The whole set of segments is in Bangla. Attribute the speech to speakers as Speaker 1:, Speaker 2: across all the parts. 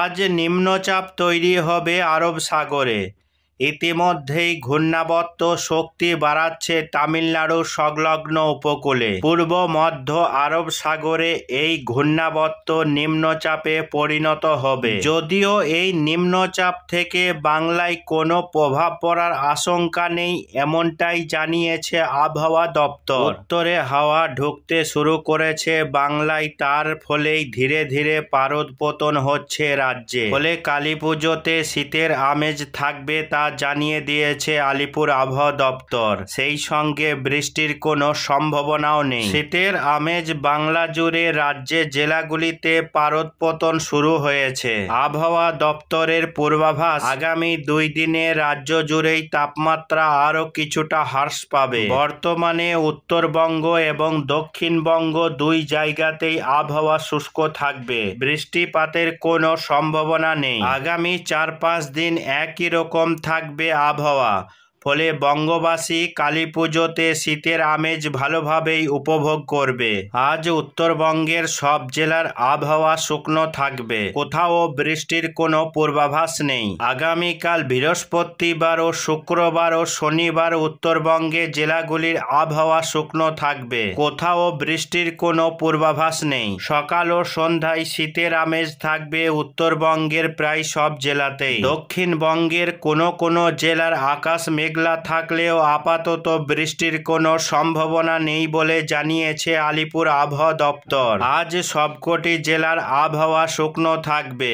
Speaker 1: আজ নিম্নচাপ তৈরি হবে আরব সাগরে ইতিমধ্যেই ঘূর্ণাবর্ত শক্তি বাড়াচ্ছে তামিলনাড়ু সংলগ্ন উপকূলে পূর্ব মধ্য আরব সাগরে এই ঘূর্ণাবর্ত নিম্নচাপে পরিণত হবে যদিও এই নিম্নচাপ থেকে বাংলায় কোনো প্রভাব পড়ার আশঙ্কা নেই এমনটাই জানিয়েছে আবহাওয়া দপ্তর উত্তরে হাওয়া ঢুকতে শুরু করেছে বাংলায় তার ফলেই ধীরে ধীরে পারদ পতন হচ্ছে রাজ্যে ফলে কালী পুজোতে শীতের আমেজ থাকবে তা তা জানিয়ে দিয়েছে আলিপুর আবহাওয়া দপ্তর সেই সঙ্গে বৃষ্টির কোনো সম্ভাবনাও নেই শীতের আমেজ বাংলা জুড়ে রাজ্যে জেলাগুলিতে পারদপতন শুরু হয়েছে আবহাওয়া দপ্তরের পূর্বাভাস আগামী দুই দিনে রাজ্য জুড়েই তাপমাত্রা আরও কিছুটা হ্রাস পাবে বর্তমানে উত্তরবঙ্গ এবং দক্ষিণবঙ্গ দুই জায়গাতেই আবহাওয়া শুষ্ক থাকবে বৃষ্টিপাতের কোনো সম্ভাবনা নেই আগামী চার পাঁচ দিন একই রকম থাকবে থাকবে আবহাওয়া ফলে বঙ্গবাসী কালী পুজোতে শীতের আমেজ ভালোভাবেই উপভোগ করবে আজ উত্তরবঙ্গের সব জেলার আবহাওয়া শুকনো থাকবে কোথাও বৃষ্টির কোনো পূর্বাভাস নেই আগামীকাল বৃহস্পতিবার ও শুক্রবার ও শনিবার উত্তরবঙ্গে জেলাগুলির আবহাওয়া শুকনো থাকবে কোথাও বৃষ্টির কোনো পূর্বাভাস নেই সকাল ও সন্ধ্যায় শীতের আমেজ থাকবে উত্তরবঙ্গের প্রায় সব জেলাতেই দক্ষিণবঙ্গের কোনো কোনো জেলার আকাশ মেঘ মেঘলা থাকলেও আপাতত বৃষ্টির কোনো সম্ভাবনা নেই বলে জানিয়েছে আলিপুর আবহাওয়া দপ্তর আজ সবকটি জেলার আবহাওয়া শুকনো থাকবে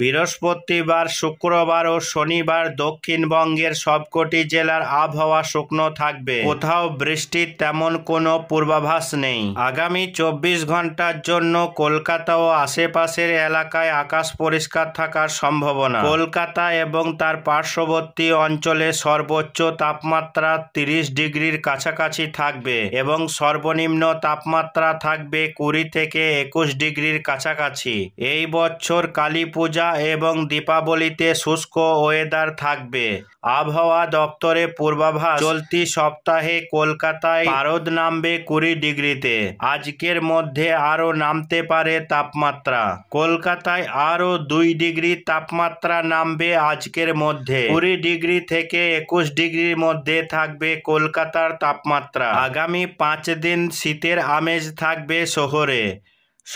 Speaker 1: বৃহস্পতিবার শুক্রবার ও শনিবার দক্ষিণবঙ্গের সবকটি জেলার আবহাওয়া শুকনো থাকবে কোথাও বৃষ্টির তেমন কোনো পূর্বাভাস নেই আগামী চব্বিশ ঘন্টার জন্য কলকাতা ও আশেপাশের এলাকায় আকাশ পরিষ্কার থাকার সম্ভাবনা কলকাতা এবং তার পার্শ্ববর্তী অঞ্চলে সর্বোচ্চ তাপমাত্রা তিরিশ ডিগ্রির কাছাকাছি থাকবে এবং সর্বনিম্ন তাপমাত্রা থাকবে কুড়ি থেকে একুশ ডিগ্রির কাছাকাছি এই বছর কালী পূজা পূজা এবং দীপাবলিতে শুষ্ক ওয়েদার থাকবে আবহাওয়া দপ্তরে পূর্বাভাস চলতি সপ্তাহে কলকাতায় পারদ নামবে কুড়ি ডিগ্রিতে আজকের মধ্যে আরও নামতে পারে তাপমাত্রা কলকাতায় আরও দুই ডিগ্রি তাপমাত্রা নামবে আজকের মধ্যে কুড়ি ডিগ্রি থেকে একুশ ডিগ্রির মধ্যে থাকবে কলকাতার তাপমাত্রা আগামী পাঁচ দিন শীতের আমেজ থাকবে শহরে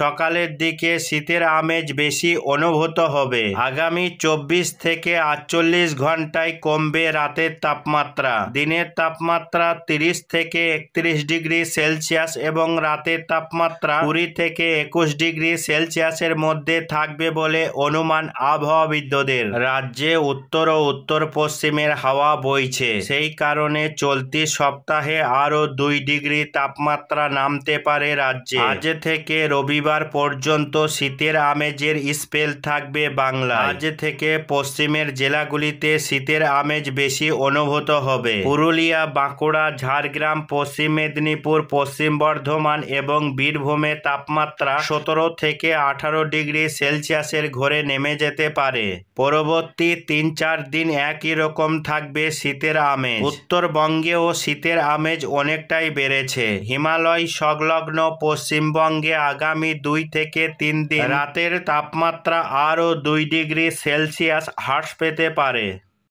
Speaker 1: সকালের দিকে শীতের আমেজ বেশি অনুভূত হবে আগামী চব্বিশ থেকে আটচল্লিশ ঘন্টায় কমবে রাতের তাপমাত্রা দিনের তাপমাত্রা তিরিশ থেকে একত্রিশ ডিগ্রি সেলসিয়াস এবং রাতের তাপমাত্রা কুড়ি থেকে একুশ ডিগ্রি সেলসিয়াসের মধ্যে থাকবে বলে অনুমান আবহাওয়াবিদদের রাজ্যে উত্তর ও উত্তর পশ্চিমের হাওয়া বইছে সেই কারণে চলতি সপ্তাহে আরও দুই ডিগ্রি তাপমাত্রা নামতে পারে রাজ্যে আজ থেকে রবি রবিবার পর্যন্ত শীতের আমেজের স্পেল থাকবে বাংলা আজ থেকে পশ্চিমের জেলাগুলিতে শীতের আমেজ বেশি অনুভূত হবে পুরুলিয়া বাঁকুড়া ঝাড়গ্রাম পশ্চিম মেদিনীপুর পশ্চিম বর্ধমান এবং বীরভূমে তাপমাত্রা সতেরো থেকে আঠারো ডিগ্রি সেলসিয়াসের ঘরে নেমে যেতে পারে পরবর্তী তিন চার দিন একই রকম থাকবে শীতের আমেজ উত্তরবঙ্গেও শীতের আমেজ অনেকটাই বেড়েছে হিমালয় সংলগ্ন পশ্চিমবঙ্গে আগামী আগামী দুই থেকে তিন দিন রাতের তাপমাত্রা আরও দুই ডিগ্রি সেলসিয়াস হ্রাস পেতে পারে